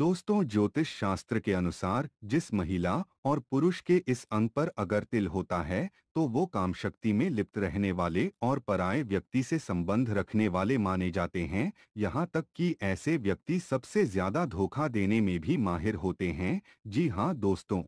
दोस्तों ज्योतिष शास्त्र के अनुसार जिस महिला और पुरुष के इस अंग पर अगर तिल होता है तो वो काम शक्ति में लिप्त रहने वाले और पराए व्यक्ति से संबंध रखने वाले माने जाते हैं यहाँ तक कि ऐसे व्यक्ति सबसे ज्यादा धोखा देने में भी माहिर होते हैं जी हाँ दोस्तों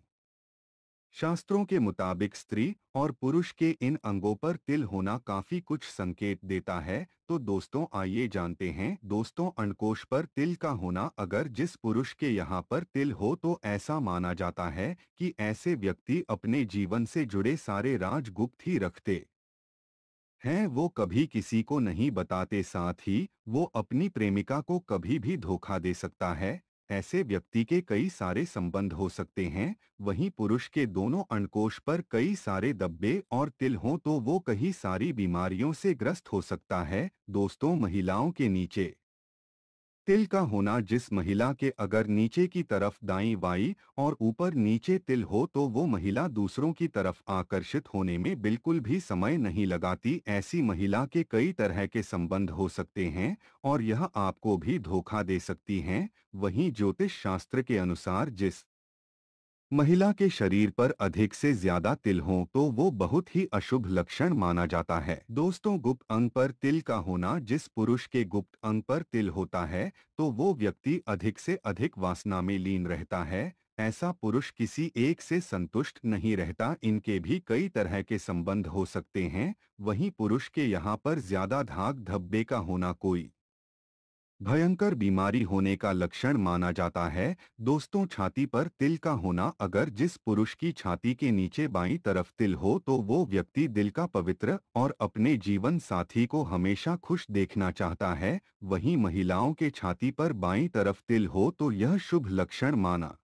शास्त्रों के मुताबिक स्त्री और पुरुष के इन अंगों पर तिल होना काफी कुछ संकेत देता है तो दोस्तों आइए जानते हैं दोस्तों अंडकोश पर तिल का होना अगर जिस पुरुष के यहाँ पर तिल हो तो ऐसा माना जाता है कि ऐसे व्यक्ति अपने जीवन से जुड़े सारे राज गुप्त ही रखते हैं वो कभी किसी को नहीं बताते साथ ही वो अपनी प्रेमिका को कभी भी धोखा दे सकता है ऐसे व्यक्ति के कई सारे संबंध हो सकते हैं वहीं पुरुष के दोनों अंडकोश पर कई सारे दब्बे और तिल हों तो वो कई सारी बीमारियों से ग्रस्त हो सकता है दोस्तों महिलाओं के नीचे तिल का होना जिस महिला के अगर नीचे की तरफ दाई वाई और ऊपर नीचे तिल हो तो वो महिला दूसरों की तरफ आकर्षित होने में बिल्कुल भी समय नहीं लगाती ऐसी महिला के कई तरह के संबंध हो सकते हैं और यह आपको भी धोखा दे सकती हैं वहीं ज्योतिष शास्त्र के अनुसार जिस महिला के शरीर पर अधिक से ज्यादा तिल हो तो वो बहुत ही अशुभ लक्षण माना जाता है दोस्तों गुप्त अंग पर तिल का होना जिस पुरुष के गुप्त अंग पर तिल होता है तो वो व्यक्ति अधिक से अधिक वासना में लीन रहता है ऐसा पुरुष किसी एक से संतुष्ट नहीं रहता इनके भी कई तरह के संबंध हो सकते हैं वहीं पुरुष के यहाँ पर ज्यादा धाक धब्बे का होना कोई भयंकर बीमारी होने का लक्षण माना जाता है दोस्तों छाती पर तिल का होना अगर जिस पुरुष की छाती के नीचे बाई तरफ तिल हो तो वो व्यक्ति दिल का पवित्र और अपने जीवन साथी को हमेशा खुश देखना चाहता है वहीं महिलाओं के छाती पर बाई तरफ तिल हो तो यह शुभ लक्षण माना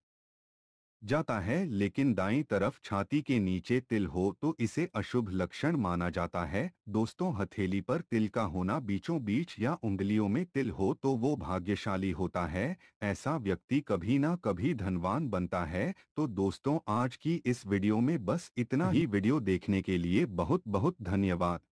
जाता है लेकिन दाई तरफ छाती के नीचे तिल हो तो इसे अशुभ लक्षण माना जाता है दोस्तों हथेली पर तिल का होना बीचों बीच या उंगलियों में तिल हो तो वो भाग्यशाली होता है ऐसा व्यक्ति कभी ना कभी धनवान बनता है तो दोस्तों आज की इस वीडियो में बस इतना ही हम्म। वीडियो देखने के लिए बहुत बहुत धन्यवाद